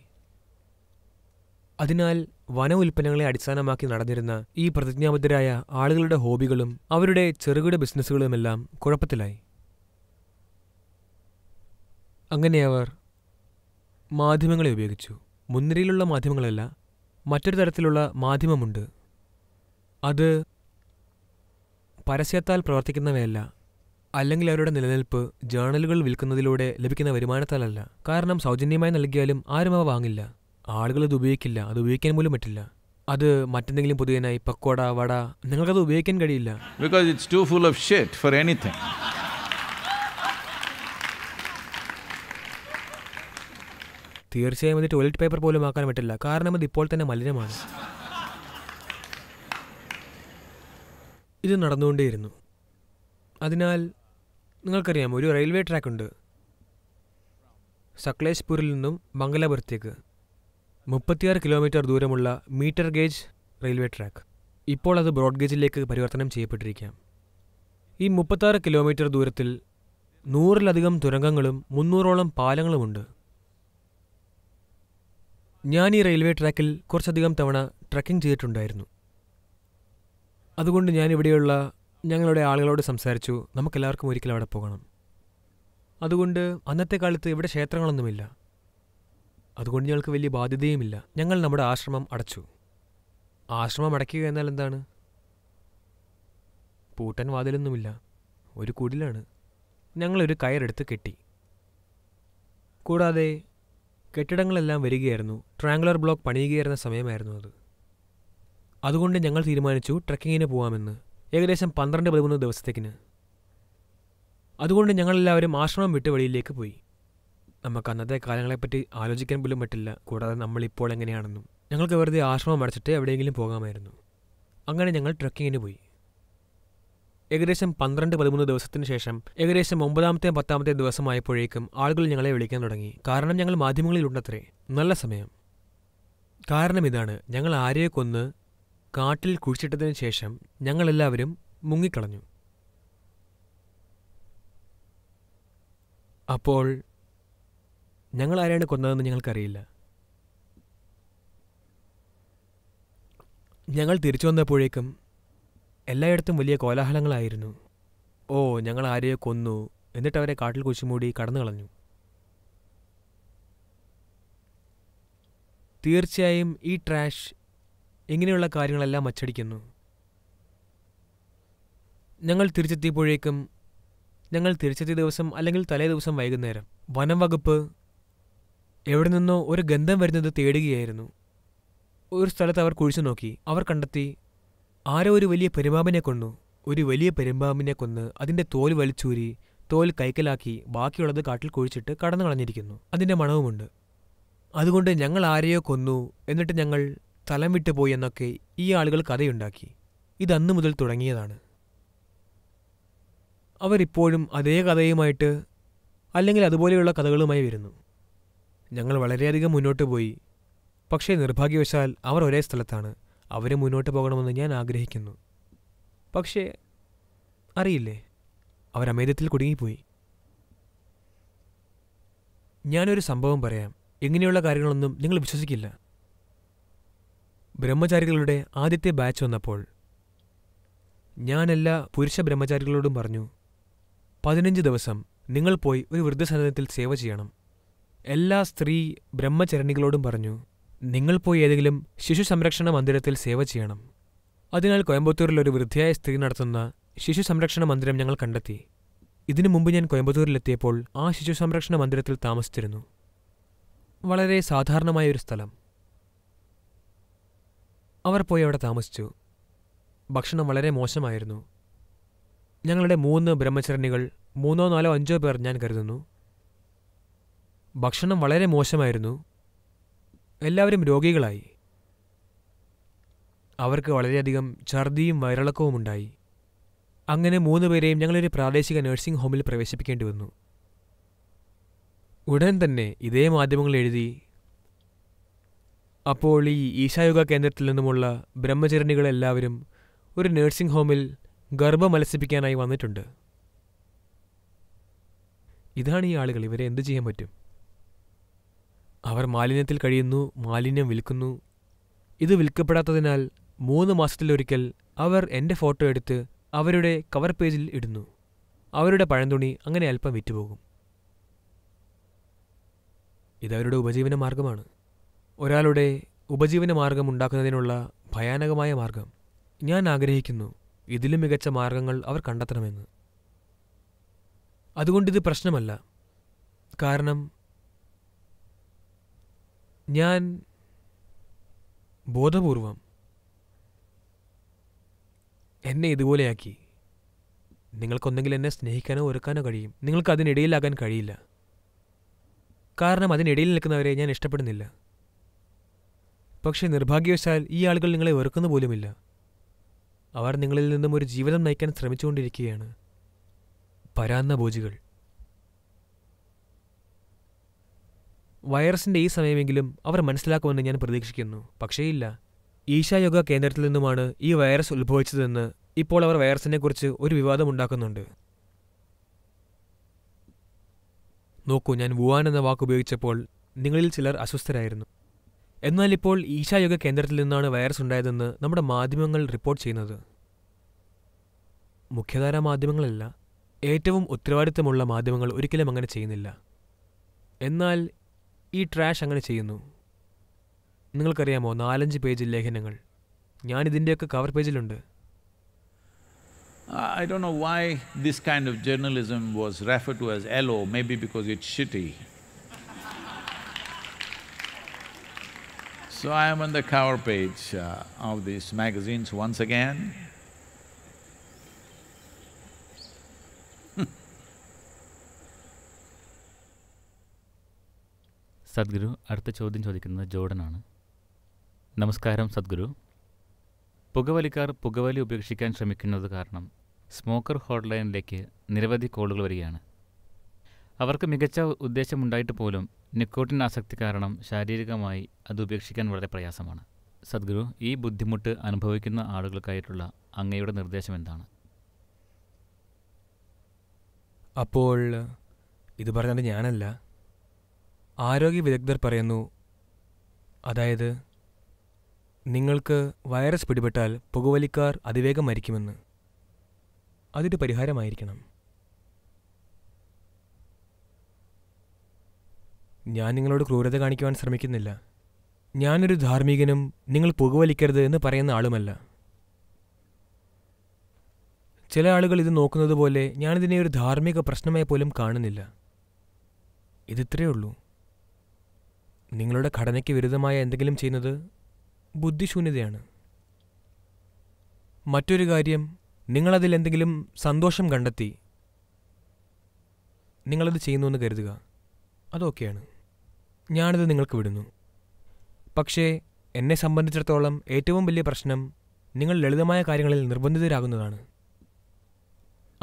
അതിനാൽ വന ഉൽപ്പന്നങ്ങളെ അടിസ്ഥാനമാക്കി നടന്നിരുന്ന ഈ പ്രതിജ്ഞാബദ്ധരായ ആളുകളുടെ ഹോബികളും അവരുടെ ചെറുകിട ബിസിനസ്സുകളുമെല്ലാം കുഴപ്പത്തിലായി അങ്ങനെ അവർ മാധ്യമങ്ങളെ ഉപയോഗിച്ചു മുൻനിരയിലുള്ള മാധ്യമങ്ങളല്ല മറ്റൊരു തരത്തിലുള്ള മാധ്യമമുണ്ട് അത് പരസ്യത്താൽ പ്രവർത്തിക്കുന്നവയല്ല അല്ലെങ്കിൽ അവരുടെ നിലനിൽപ്പ് ജേണലുകൾ വിൽക്കുന്നതിലൂടെ ലഭിക്കുന്ന വരുമാനത്താലല്ല കാരണം സൗജന്യമായി നൽകിയാലും ആരും അവ വാങ്ങില്ല ആളുകൾ ഇത് ഉപയോഗിക്കില്ല അത് ഉപയോഗിക്കാൻ പോലും പറ്റില്ല അത് മറ്റെന്തെങ്കിലും പുതിയനായി പക്കോട വട നിങ്ങൾക്കത് ഉപയോഗിക്കാൻ കഴിയില്ല because it's too full of shit for anything തീർച്ചയായും ഇത് ടോയ്ലറ്റ് പേപ്പർ പോലും ആക്കാൻ പറ്റില്ല കാരണം ഇത് ഇപ്പോൾ തന്നെ മലിനമാണ് ഇത് നടന്നുകൊണ്ടേയിരുന്നു അതിനാൽ നിങ്ങൾക്കറിയാം ഒരു റെയിൽവേ ട്രാക്ക് ഉണ്ട് സക്ലേശ്പൂരിൽ നിന്നും മംഗലാപുരത്തേക്ക് മുപ്പത്തിയാറ് കിലോമീറ്റർ ദൂരമുള്ള മീറ്റർ ഗേജ് റെയിൽവേ ട്രാക്ക് ഇപ്പോൾ അത് ബ്രോഡ് ഗേജിലേക്ക് പരിവർത്തനം ചെയ്യപ്പെട്ടിരിക്കാം ഈ മുപ്പത്താറ് കിലോമീറ്റർ ദൂരത്തിൽ നൂറിലധികം തുരങ്കങ്ങളും മുന്നൂറോളം പാലങ്ങളുമുണ്ട് ഞാൻ ഈ റെയിൽവേ ട്രാക്കിൽ കുറച്ചധികം തവണ ട്രക്കിംഗ് ചെയ്തിട്ടുണ്ടായിരുന്നു അതുകൊണ്ട് ഞാൻ ഞങ്ങളുടെ ആളുകളോട് സംസാരിച്ചു നമുക്കെല്ലാവർക്കും ഒരിക്കലും അവിടെ പോകണം അതുകൊണ്ട് അന്നത്തെ കാലത്ത് ഇവിടെ ക്ഷേത്രങ്ങളൊന്നുമില്ല അതുകൊണ്ട് ഞങ്ങൾക്ക് വലിയ ബാധ്യതയുമില്ല ഞങ്ങൾ നമ്മുടെ ആശ്രമം അടച്ചു ആശ്രമം അടയ്ക്കുക എന്നാൽ എന്താണ് പൂട്ടൻ വാതിലൊന്നുമില്ല ഒരു കുടിലാണ് ഞങ്ങളൊരു കയറെടുത്ത് കെട്ടി കൂടാതെ കെട്ടിടങ്ങളെല്ലാം വരികയായിരുന്നു ട്രാങ്കുലർ ബ്ലോക്ക് പണിയുകയായിരുന്ന സമയമായിരുന്നു അത് അതുകൊണ്ട് ഞങ്ങൾ തീരുമാനിച്ചു ട്രക്കിങ്ങിന് പോകാമെന്ന് ഏകദേശം പന്ത്രണ്ട് പതിമൂന്ന് ദിവസത്തേക്കിന് അതുകൊണ്ട് ഞങ്ങളെല്ലാവരും ആശ്രമം വിട്ട് വെളിയിലേക്ക് പോയി നമുക്ക് അന്നത്തെ കാലങ്ങളെപ്പറ്റി ആലോചിക്കാൻ പോലും പറ്റില്ല കൂടാതെ നമ്മളിപ്പോൾ എങ്ങനെയാണെന്നും ഞങ്ങൾക്ക് വെറുതെ ആശ്രമം അടച്ചിട്ട് എവിടെയെങ്കിലും പോകാമായിരുന്നു അങ്ങനെ ഞങ്ങൾ ട്രക്കിങ്ങിന് പോയി ഏകദേശം പന്ത്രണ്ട് പതിമൂന്ന് ദിവസത്തിന് ശേഷം ഏകദേശം ഒമ്പതാമത്തെയും പത്താമത്തെയും ദിവസമായപ്പോഴേക്കും ആളുകൾ ഞങ്ങളെ വിളിക്കാൻ തുടങ്ങി കാരണം ഞങ്ങൾ മാധ്യമങ്ങളിലുണ്ടത്രേ നല്ല സമയം കാരണം ഇതാണ് ഞങ്ങൾ ആരെയൊക്കെ ഒന്ന് കാട്ടിൽ കുഴിച്ചിട്ടതിനു ശേഷം ഞങ്ങളെല്ലാവരും മുങ്ങിക്കളഞ്ഞു അപ്പോൾ ഞങ്ങൾ ആരെയാണ് കൊന്നതെന്ന് ഞങ്ങൾക്കറിയില്ല ഞങ്ങൾ തിരിച്ചു വന്നപ്പോഴേക്കും എല്ലായിടത്തും വലിയ കോലാഹലങ്ങളായിരുന്നു ഓ ഞങ്ങൾ ആരെയോ കൊന്നു എന്നിട്ട് അവരെ കാട്ടിൽ കുശിമൂടി കടന്നു കളഞ്ഞു തീർച്ചയായും ഈ ട്രാഷ് ഇങ്ങനെയുള്ള കാര്യങ്ങളെല്ലാം അച്ചടിക്കുന്നു ഞങ്ങൾ തിരിച്ചെത്തിയപ്പോഴേക്കും ഞങ്ങൾ തിരിച്ചെത്തിയ ദിവസം അല്ലെങ്കിൽ തലേ ദിവസം വൈകുന്നേരം വനം വകുപ്പ് എവിടെ നിന്നോ ഒരു ഗന്ധം വരുന്നത് തേടുകയായിരുന്നു ഒരു സ്ഥലത്ത് അവർ കുഴിച്ചു നോക്കി അവർ കണ്ടെത്തി ആരോ ഒരു വലിയ പെരുമ്പാമ്പിനെ കൊന്നു ഒരു വലിയ പെരുമ്പാമ്പിനെ കൊന്ന് അതിൻ്റെ തോൽ വലിച്ചൂരി തോൽ കൈക്കലാക്കി ബാക്കിയുള്ളത് കാട്ടിൽ കുഴിച്ചിട്ട് കടന്നു കളഞ്ഞിരിക്കുന്നു അതിൻ്റെ മണവുമുണ്ട് അതുകൊണ്ട് ഞങ്ങൾ ആരെയോ കൊന്നു എന്നിട്ട് ഞങ്ങൾ സ്ഥലം വിട്ടുപോയി എന്നൊക്കെ ഈ ആളുകൾ കഥയുണ്ടാക്കി ഇതന്നു മുതൽ തുടങ്ങിയതാണ് അവരിപ്പോഴും അതേ കഥയുമായിട്ട് അല്ലെങ്കിൽ അതുപോലെയുള്ള കഥകളുമായി വരുന്നു ഞങ്ങൾ വളരെയധികം മുന്നോട്ട് പോയി പക്ഷേ നിർഭാഗ്യവശാൽ അവർ ഒരേ സ്ഥലത്താണ് അവരും മുന്നോട്ട് പോകണമെന്ന് ഞാൻ ആഗ്രഹിക്കുന്നു പക്ഷേ അറിയില്ലേ അവരമേധത്തിൽ കുടുങ്ങിപ്പോയി ഞാനൊരു സംഭവം പറയാം ഇങ്ങനെയുള്ള കാര്യങ്ങളൊന്നും നിങ്ങൾ വിശ്വസിക്കില്ല ബ്രഹ്മചാരികളുടെ ആദ്യത്തെ ബാച്ച് വന്നപ്പോൾ ഞാനെല്ലാ പുരുഷ ബ്രഹ്മചാരികളോടും പറഞ്ഞു പതിനഞ്ച് ദിവസം നിങ്ങൾ പോയി ഒരു വൃദ്ധസദനത്തിൽ സേവ ചെയ്യണം എല്ലാ സ്ത്രീ ബ്രഹ്മചരണികളോടും പറഞ്ഞു നിങ്ങൾ പോയി ഏതെങ്കിലും ശിശു സംരക്ഷണ മന്ദിരത്തിൽ സേവ ചെയ്യണം അതിനാൽ കോയമ്പത്തൂരിൽ ഒരു വൃദ്ധയായ സ്ത്രീ നടത്തുന്ന ശിശു സംരക്ഷണ മന്ദിരം ഞങ്ങൾ കണ്ടെത്തി ഇതിനു മുമ്പ് ഞാൻ കോയമ്പത്തൂരിലെത്തിയപ്പോൾ ആ ശിശു സംരക്ഷണ മന്ദിരത്തിൽ താമസിച്ചിരുന്നു വളരെ സാധാരണമായ ഒരു സ്ഥലം അവർ പോയി അവിടെ താമസിച്ചു ഭക്ഷണം വളരെ മോശമായിരുന്നു ഞങ്ങളുടെ മൂന്ന് ബ്രഹ്മചരണികൾ മൂന്നോ നാലോ അഞ്ചോ പേർ ഞാൻ കരുതുന്നു ഭക്ഷണം വളരെ മോശമായിരുന്നു എല്ലാവരും രോഗികളായി അവർക്ക് വളരെയധികം ഛർദിയും വയറിളക്കവും ഉണ്ടായി അങ്ങനെ മൂന്ന് പേരെയും ഞങ്ങളൊരു പ്രാദേശിക നഴ്സിംഗ് ഹോമിൽ പ്രവേശിപ്പിക്കേണ്ടി വന്നു ഉടൻ തന്നെ ഇതേ മാധ്യമങ്ങൾ എഴുതി അപ്പോൾ ഈ ഈശായുഗ കേന്ദ്രത്തിൽ നിന്നുമുള്ള ബ്രഹ്മചരണികളെല്ലാവരും ഒരു നഴ്സിംഗ് ഹോമിൽ ഗർഭമത്സരിപ്പിക്കാനായി വന്നിട്ടുണ്ട് ഇതാണ് ഈ ആളുകൾ ഇവരെ എന്തു ചെയ്യാൻ പറ്റും അവർ മാലിന്യത്തിൽ കഴിയുന്നു മാലിന്യം വിൽക്കുന്നു ഇത് വിൽക്കപ്പെടാത്തതിനാൽ മൂന്ന് മാസത്തിലൊരിക്കൽ അവർ എൻ്റെ ഫോട്ടോ എടുത്ത് അവരുടെ കവർ പേജിൽ ഇടുന്നു അവരുടെ പഴന്തുണി അങ്ങനെ അല്പം വിറ്റുപോകും ഇതവരുടെ ഉപജീവന മാർഗമാണ് ഒരാളുടെ ഉപജീവന മാർഗം ഉണ്ടാക്കുന്നതിനുള്ള ഭയാനകമായ മാർഗം ഞാൻ ആഗ്രഹിക്കുന്നു ഇതിലും മികച്ച മാർഗങ്ങൾ അവർ കണ്ടെത്തണമെന്ന് അതുകൊണ്ടിത് പ്രശ്നമല്ല കാരണം ഞാൻ ബോധപൂർവം എന്നെ ഇതുപോലെയാക്കി നിങ്ങൾക്കൊന്നെങ്കിൽ എന്നെ സ്നേഹിക്കാനോ ഒരുക്കാനോ കഴിയും നിങ്ങൾക്ക് അതിനിടയിലാകാൻ കഴിയില്ല കാരണം അതിനിടയിൽ നിൽക്കുന്നവരെ ഞാൻ ഇഷ്ടപ്പെടുന്നില്ല പക്ഷേ നിർഭാഗ്യവശാൽ ഈ ആളുകൾ നിങ്ങളെ വെറുക്കുന്ന പോലുമില്ല അവർ നിങ്ങളിൽ നിന്നും ഒരു ജീവിതം നയിക്കാൻ ശ്രമിച്ചുകൊണ്ടിരിക്കുകയാണ് പരാന്ന ഭോജികൾ വൈറസിൻ്റെ ഈ സമയമെങ്കിലും അവർ മനസ്സിലാക്കുമെന്ന് ഞാൻ പ്രതീക്ഷിക്കുന്നു പക്ഷേ ഇല്ല ഈശായോഗ കേന്ദ്രത്തിൽ നിന്നുമാണ് ഈ വൈറസ് ഉത്ഭവിച്ചതെന്ന് ഇപ്പോൾ അവർ വൈറസിനെക്കുറിച്ച് ഒരു വിവാദമുണ്ടാക്കുന്നുണ്ട് നോക്കൂ ഞാൻ വുവാൻ എന്ന വാക്ക് ഉപയോഗിച്ചപ്പോൾ നിങ്ങളിൽ ചിലർ അസ്വസ്ഥരായിരുന്നു എന്നാൽ ഇപ്പോൾ ഈശായോഗ കേന്ദ്രത്തിൽ നിന്നാണ് വൈറസ് ഉണ്ടായതെന്ന് നമ്മുടെ മാധ്യമങ്ങൾ റിപ്പോർട്ട് ചെയ്യുന്നത് മുഖ്യധാരാ മാധ്യമങ്ങളല്ല ഏറ്റവും ഉത്തരവാദിത്തമുള്ള മാധ്യമങ്ങൾ ഒരിക്കലും അങ്ങനെ ചെയ്യുന്നില്ല എന്നാൽ ഈ ട്രാഷ് അങ്ങനെ ചെയ്യുന്നു നിങ്ങൾക്കറിയാമോ നാലഞ്ച് പേജ് ലേഖനങ്ങൾ ഞാനിതിൻ്റെയൊക്കെ കവർ പേജിലുണ്ട് ഐ ഡോ know why this kind of journalism was refer to as yellow may be because it's shitty So I am on the cover page uh, of these magazines once again. Sadhguru അടുത്ത ചോദ്യം ചോദിക്കുന്നത് ജോർഡനാണ് നമസ്കാരം സദ്ഗുരു പുകവലിക്കാർ പുകവലി ഉപേക്ഷിക്കാൻ ശ്രമിക്കുന്നത് കാരണം സ്മോക്കർ ഹോട്ട്ലൈനിലേക്ക് നിരവധി കോളുകൾ വരികയാണ് അവർക്ക് മികച്ച ഉദ്ദേശമുണ്ടായിട്ട് പോലും നിക്കോട്ടിൻ ആസക്തി കാരണം ശാരീരികമായി അത് ഉപേക്ഷിക്കാൻ വളരെ പ്രയാസമാണ് സദ്ഗുരു ഈ ബുദ്ധിമുട്ട് അനുഭവിക്കുന്ന ആളുകൾക്കായിട്ടുള്ള അങ്ങയുടെ നിർദ്ദേശം എന്താണ് അപ്പോൾ ഇത് പറഞ്ഞത് ഞാനല്ല ആരോഗ്യ വിദഗ്ധർ പറയുന്നു അതായത് നിങ്ങൾക്ക് വൈറസ് പിടിപെട്ടാൽ പുകവലിക്കാർ അതിവേഗം മരിക്കുമെന്ന് അതിൻ്റെ പരിഹാരമായിരിക്കണം ഞാൻ നിങ്ങളോട് ക്രൂരത കാണിക്കുവാൻ ശ്രമിക്കുന്നില്ല ഞാനൊരു ധാർമ്മികനും നിങ്ങൾ പുകവലിക്കരുത് എന്ന് പറയുന്ന ആളുമല്ല ചില ആളുകൾ ഇത് നോക്കുന്നത് പോലെ ഞാനിതിനെ ഒരു ധാർമ്മിക പ്രശ്നമായി പോലും കാണുന്നില്ല ഇതിത്രേ ഉള്ളൂ നിങ്ങളുടെ ഘടനയ്ക്ക് വിരുദ്ധമായ എന്തെങ്കിലും ചെയ്യുന്നത് ബുദ്ധിശൂന്യതയാണ് മറ്റൊരു കാര്യം നിങ്ങളതിൽ എന്തെങ്കിലും സന്തോഷം കണ്ടെത്തി നിങ്ങളത് ചെയ്യുന്നുവെന്ന് കരുതുക അതൊക്കെയാണ് ഞാനിത് നിങ്ങൾക്ക് വിടുന്നു പക്ഷേ എന്നെ സംബന്ധിച്ചിടത്തോളം ഏറ്റവും വലിയ പ്രശ്നം നിങ്ങൾ ലളിതമായ കാര്യങ്ങളിൽ നിർബന്ധിതരാകുന്നതാണ്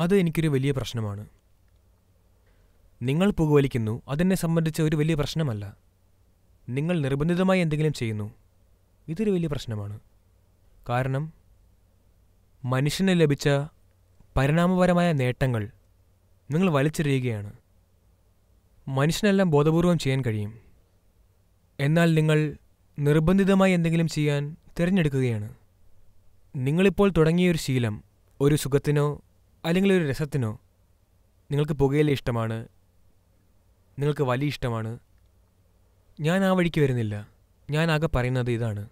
അത് എനിക്കൊരു വലിയ പ്രശ്നമാണ് നിങ്ങൾ പുകവലിക്കുന്നു അതെന്നെ സംബന്ധിച്ച ഒരു വലിയ പ്രശ്നമല്ല നിങ്ങൾ നിർബന്ധിതമായി എന്തെങ്കിലും ചെയ്യുന്നു ഇതൊരു വലിയ പ്രശ്നമാണ് കാരണം മനുഷ്യന് ലഭിച്ച പരിണാമപരമായ നേട്ടങ്ങൾ നിങ്ങൾ വലിച്ചെറിയുകയാണ് മനുഷ്യനെല്ലാം ബോധപൂർവം ചെയ്യാൻ കഴിയും എന്നാൽ നിങ്ങൾ നിർബന്ധിതമായി എന്തെങ്കിലും ചെയ്യാൻ തിരഞ്ഞെടുക്കുകയാണ് നിങ്ങളിപ്പോൾ തുടങ്ങിയൊരു ശീലം ഒരു സുഖത്തിനോ അല്ലെങ്കിൽ ഒരു രസത്തിനോ നിങ്ങൾക്ക് പുകയില ഇഷ്ടമാണ് നിങ്ങൾക്ക് വലി ഇഷ്ടമാണ് ഞാൻ ആ വഴിക്ക് വരുന്നില്ല ഞാൻ ആകെ പറയുന്നത് ഇതാണ്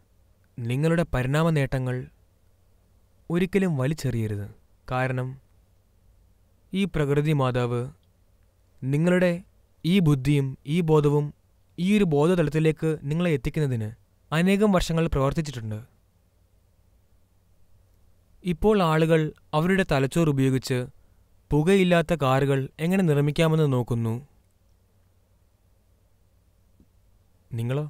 നിങ്ങളുടെ പരിണാമ നേട്ടങ്ങൾ ഒരിക്കലും വലിച്ചെറിയരുത് കാരണം ഈ പ്രകൃതി മാതാവ് നിങ്ങളുടെ ഈ ബുദ്ധിയും ഈ ബോധവും ഈ ഒരു ബോധതലത്തിലേക്ക് നിങ്ങളെ എത്തിക്കുന്നതിന് അനേകം വർഷങ്ങൾ പ്രവർത്തിച്ചിട്ടുണ്ട് ഇപ്പോൾ ആളുകൾ അവരുടെ തലച്ചോർ ഉപയോഗിച്ച് പുകയില്ലാത്ത കാറുകൾ എങ്ങനെ നിർമ്മിക്കാമെന്ന് നോക്കുന്നു നിങ്ങളോ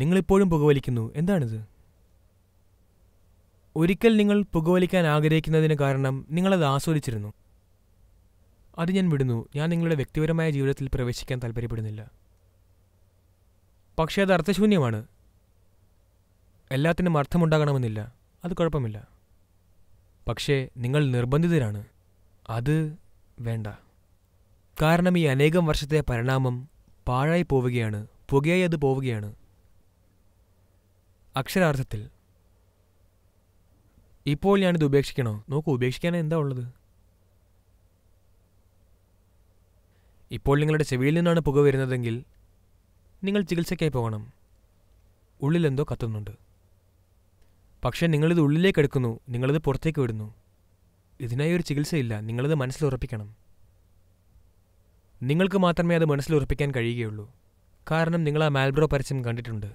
നിങ്ങളിപ്പോഴും പുകവലിക്കുന്നു എന്താണിത് ഒരിക്കൽ നിങ്ങൾ പുകവലിക്കാൻ ആഗ്രഹിക്കുന്നതിന് കാരണം നിങ്ങളത് ആസ്വദിച്ചിരുന്നു അത് ഞാൻ വിടുന്നു ഞാൻ നിങ്ങളുടെ വ്യക്തിപരമായ ജീവിതത്തിൽ പ്രവേശിക്കാൻ താല്പര്യപ്പെടുന്നില്ല പക്ഷേ അത് അർത്ഥശൂന്യമാണ് എല്ലാത്തിനും അർത്ഥമുണ്ടാകണമെന്നില്ല അത് കുഴപ്പമില്ല പക്ഷേ നിങ്ങൾ നിർബന്ധിതരാണ് അത് വേണ്ട കാരണം ഈ അനേകം വർഷത്തെ പരിണാമം പാഴായി പോവുകയാണ് പുകയായി അത് പോവുകയാണ് അക്ഷരാർത്ഥത്തിൽ ഇപ്പോൾ ഞാനിത് ഉപേക്ഷിക്കണോ നോക്കൂ ഉപേക്ഷിക്കാൻ എന്താ ഉള്ളത് ഇപ്പോൾ നിങ്ങളുടെ ചെവിയിൽ നിന്നാണ് പുക വരുന്നതെങ്കിൽ നിങ്ങൾ ചികിത്സയ്ക്കായി പോകണം ഉള്ളിലെന്തോ കത്തുന്നുണ്ട് പക്ഷേ നിങ്ങളിത് ഉള്ളിലേക്ക് എടുക്കുന്നു നിങ്ങളിത് പുറത്തേക്ക് വിടുന്നു ഇതിനായി ഒരു ചികിത്സയില്ല നിങ്ങളിത് മനസ്സിലുറപ്പിക്കണം നിങ്ങൾക്ക് മാത്രമേ അത് മനസ്സിലുറപ്പിക്കാൻ കഴിയുകയുള്ളൂ കാരണം നിങ്ങൾ ആ മാൽബ്രോ പരസ്യം കണ്ടിട്ടുണ്ട്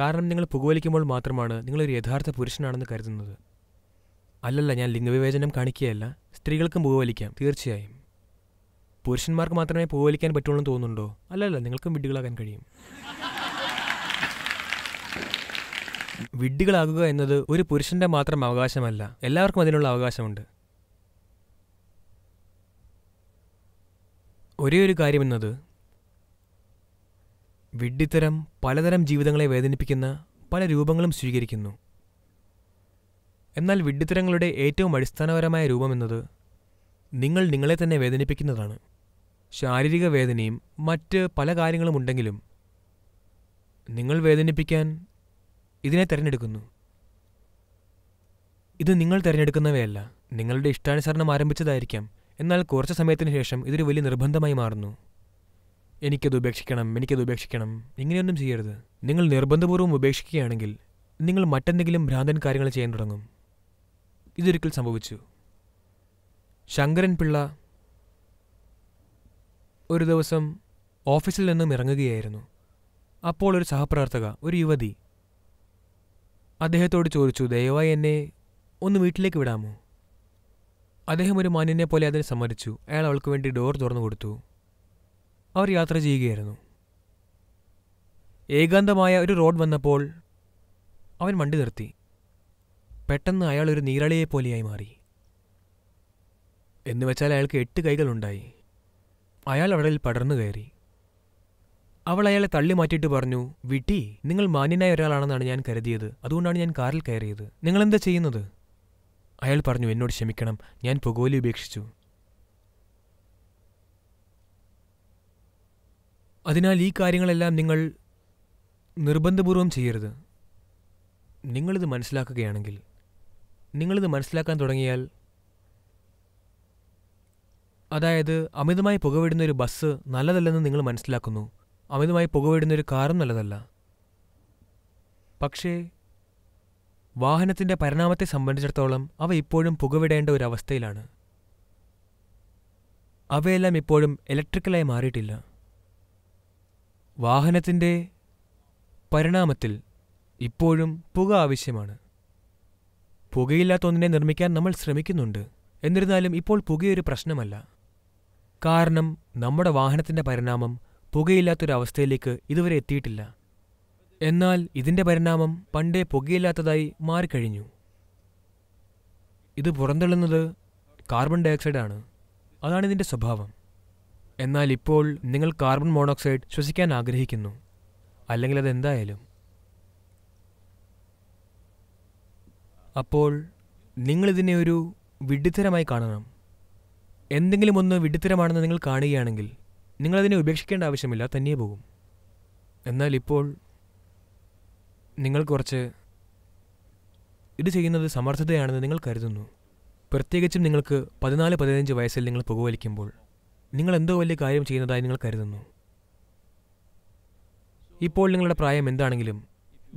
കാരണം നിങ്ങൾ പുകവലിക്കുമ്പോൾ മാത്രമാണ് നിങ്ങളൊരു യഥാർത്ഥ പുരുഷനാണെന്ന് കരുതുന്നത് അല്ലല്ല ഞാൻ ലിംഗവിവേചനം കാണിക്കുകയല്ല സ്ത്രീകൾക്കും പൂവലിക്കാം തീർച്ചയായും പുരുഷന്മാർക്ക് മാത്രമേ പൂവലിക്കാൻ പറ്റുള്ളൂ തോന്നുന്നുണ്ടോ അല്ലല്ല നിങ്ങൾക്കും വിഡ്ഢികളാകാൻ കഴിയും വിഡ്ഢികളാകുക എന്നത് ഒരു പുരുഷന്റെ മാത്രം അവകാശമല്ല എല്ലാവർക്കും അതിനുള്ള അവകാശമുണ്ട് ഒരേ ഒരു എന്നത് വിഡ്ഢിത്തരം പലതരം ജീവിതങ്ങളെ വേദനിപ്പിക്കുന്ന പല രൂപങ്ങളും സ്വീകരിക്കുന്നു എന്നാൽ വിഡ്ഢിത്തരങ്ങളുടെ ഏറ്റവും അടിസ്ഥാനപരമായ രൂപമെന്നത് നിങ്ങൾ നിങ്ങളെ തന്നെ വേദനിപ്പിക്കുന്നതാണ് ശാരീരിക വേദനയും മറ്റ് പല കാര്യങ്ങളും ഉണ്ടെങ്കിലും നിങ്ങൾ വേദനിപ്പിക്കാൻ ഇതിനെ തിരഞ്ഞെടുക്കുന്നു ഇത് നിങ്ങൾ തിരഞ്ഞെടുക്കുന്നവയല്ല നിങ്ങളുടെ ഇഷ്ടാനുസരണം ആരംഭിച്ചതായിരിക്കാം എന്നാൽ കുറച്ച് സമയത്തിന് ശേഷം ഇതൊരു വലിയ നിർബന്ധമായി മാറുന്നു എനിക്കത് ഉപേക്ഷിക്കണം എനിക്കത് ഉപേക്ഷിക്കണം ഇങ്ങനെയൊന്നും ചെയ്യരുത് നിങ്ങൾ നിർബന്ധപൂർവ്വം ഉപേക്ഷിക്കുകയാണെങ്കിൽ നിങ്ങൾ മറ്റെന്തെങ്കിലും ഭ്രാന്തൻ കാര്യങ്ങൾ ചെയ്യാൻ തുടങ്ങും ഇതൊരിക്കൽ സംഭവിച്ചു ശങ്കരൻ പിള്ള ഒരു ദിവസം ഓഫീസിൽ നിന്നും ഇറങ്ങുകയായിരുന്നു അപ്പോൾ ഒരു സഹപ്രവർത്തക ഒരു യുവതി അദ്ദേഹത്തോട് ചോദിച്ചു ദയവായി എന്നെ ഒന്ന് വീട്ടിലേക്ക് വിടാമോ അദ്ദേഹം ഒരു മാന്യനെ പോലെ അതിനെ സമ്മതിച്ചു അയാൾ അവൾക്ക് വേണ്ടി ഡോർ തുറന്നു കൊടുത്തു അവർ യാത്ര ചെയ്യുകയായിരുന്നു ഏകാന്തമായ ഒരു റോഡ് വന്നപ്പോൾ അവൻ വണ്ടി നിർത്തി പെട്ടെന്ന് അയാൾ ഒരു നീരളിയെപ്പോലെയായി മാറി എന്നുവെച്ചാൽ അയാൾക്ക് എട്ട് കൈകളുണ്ടായി അയാൾ അവളിൽ പടർന്നു കയറി അവൾ അയാളെ തള്ളി മാറ്റിയിട്ട് പറഞ്ഞു വിട്ടി നിങ്ങൾ മാന്യനായ ഒരാളാണെന്നാണ് ഞാൻ കരുതിയത് അതുകൊണ്ടാണ് ഞാൻ കാറിൽ കയറിയത് നിങ്ങളെന്താ ചെയ്യുന്നത് അയാൾ പറഞ്ഞു എന്നോട് ക്ഷമിക്കണം ഞാൻ പുകവലി ഉപേക്ഷിച്ചു അതിനാൽ ഈ കാര്യങ്ങളെല്ലാം നിങ്ങൾ നിർബന്ധപൂർവം ചെയ്യരുത് നിങ്ങളിത് മനസ്സിലാക്കുകയാണെങ്കിൽ നിങ്ങളിത് മനസ്സിലാക്കാൻ തുടങ്ങിയാൽ അതായത് അമിതമായി പുകവിടുന്ന ഒരു ബസ് നല്ലതല്ലെന്ന് നിങ്ങൾ മനസ്സിലാക്കുന്നു അമിതമായി പുകവിടുന്ന ഒരു കാറും നല്ലതല്ല പക്ഷേ വാഹനത്തിൻ്റെ പരിണാമത്തെ സംബന്ധിച്ചിടത്തോളം അവ ഇപ്പോഴും പുകവിടേണ്ട ഒരു അവസ്ഥയിലാണ് അവയെല്ലാം ഇപ്പോഴും ഇലക്ട്രിക്കലായി മാറിയിട്ടില്ല വാഹനത്തിൻ്റെ പരിണാമത്തിൽ ഇപ്പോഴും പുക ആവശ്യമാണ് പുകയില്ലാത്ത ഒന്നിനെ നിർമ്മിക്കാൻ നമ്മൾ ശ്രമിക്കുന്നുണ്ട് എന്നിരുന്നാലും ഇപ്പോൾ പുകയൊരു പ്രശ്നമല്ല കാരണം നമ്മുടെ വാഹനത്തിന്റെ പരിണാമം പുകയില്ലാത്തൊരവസ്ഥയിലേക്ക് ഇതുവരെ എത്തിയിട്ടില്ല എന്നാൽ ഇതിന്റെ പരിണാമം പണ്ടേ പുകയില്ലാത്തതായി മാറിക്കഴിഞ്ഞു ഇത് പുറന്തള്ളുന്നത് കാർബൺ ഡയോക്സൈഡാണ് അതാണ് ഇതിൻ്റെ സ്വഭാവം എന്നാൽ ഇപ്പോൾ നിങ്ങൾ കാർബൺ മോണോക്സൈഡ് ശ്വസിക്കാൻ ആഗ്രഹിക്കുന്നു അല്ലെങ്കിൽ അതെന്തായാലും അപ്പോൾ നിങ്ങളിതിനെ ഒരു വിഡിത്തരമായി കാണണം എന്തെങ്കിലും ഒന്ന് വിഡിത്തരമാണെന്ന് നിങ്ങൾ കാണുകയാണെങ്കിൽ നിങ്ങളതിനെ ഉപേക്ഷിക്കേണ്ട ആവശ്യമില്ല തന്നെ പോകും എന്നാൽ ഇപ്പോൾ നിങ്ങൾ കുറച്ച് ഇത് ചെയ്യുന്നത് സമർത്ഥതയാണെന്ന് നിങ്ങൾ കരുതുന്നു പ്രത്യേകിച്ചും നിങ്ങൾക്ക് പതിനാല് പതിനഞ്ച് വയസ്സിൽ നിങ്ങൾ പുകവലിക്കുമ്പോൾ നിങ്ങൾ എന്തോ വലിയ കാര്യം ചെയ്യുന്നതായി നിങ്ങൾ കരുതുന്നു ഇപ്പോൾ നിങ്ങളുടെ പ്രായം എന്താണെങ്കിലും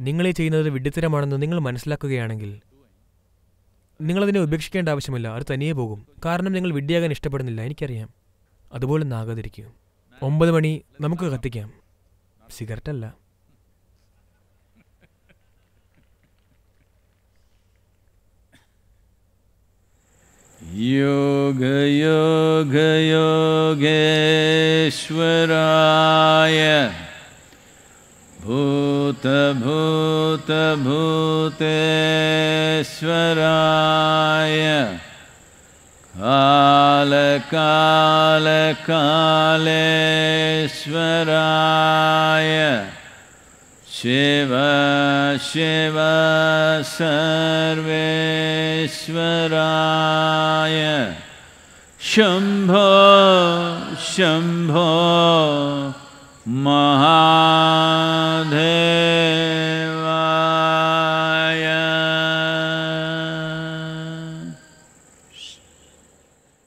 നിങ്ങളെ ചെയ്യുന്നത് വിഡിത്തരമാണെന്ന് നിങ്ങൾ മനസ്സിലാക്കുകയാണെങ്കിൽ നിങ്ങളതിനെ ഉപേക്ഷിക്കേണ്ട ആവശ്യമില്ല അത് തനിയെ പോകും കാരണം നിങ്ങൾ വിഡ്ഢിയാകാൻ ഇഷ്ടപ്പെടുന്നില്ല എനിക്കറിയാം അതുപോലെ നാകാതിരിക്കും ഒമ്പത് മണി നമുക്ക് കത്തിക്കാം സിഗരറ്റ് അല്ല യോഗേശ്വരായ भूत भूत काल कालकालकालेश्वराय शिव शिव सर्वेश्वराय शम्भो शम्भो महा Radhe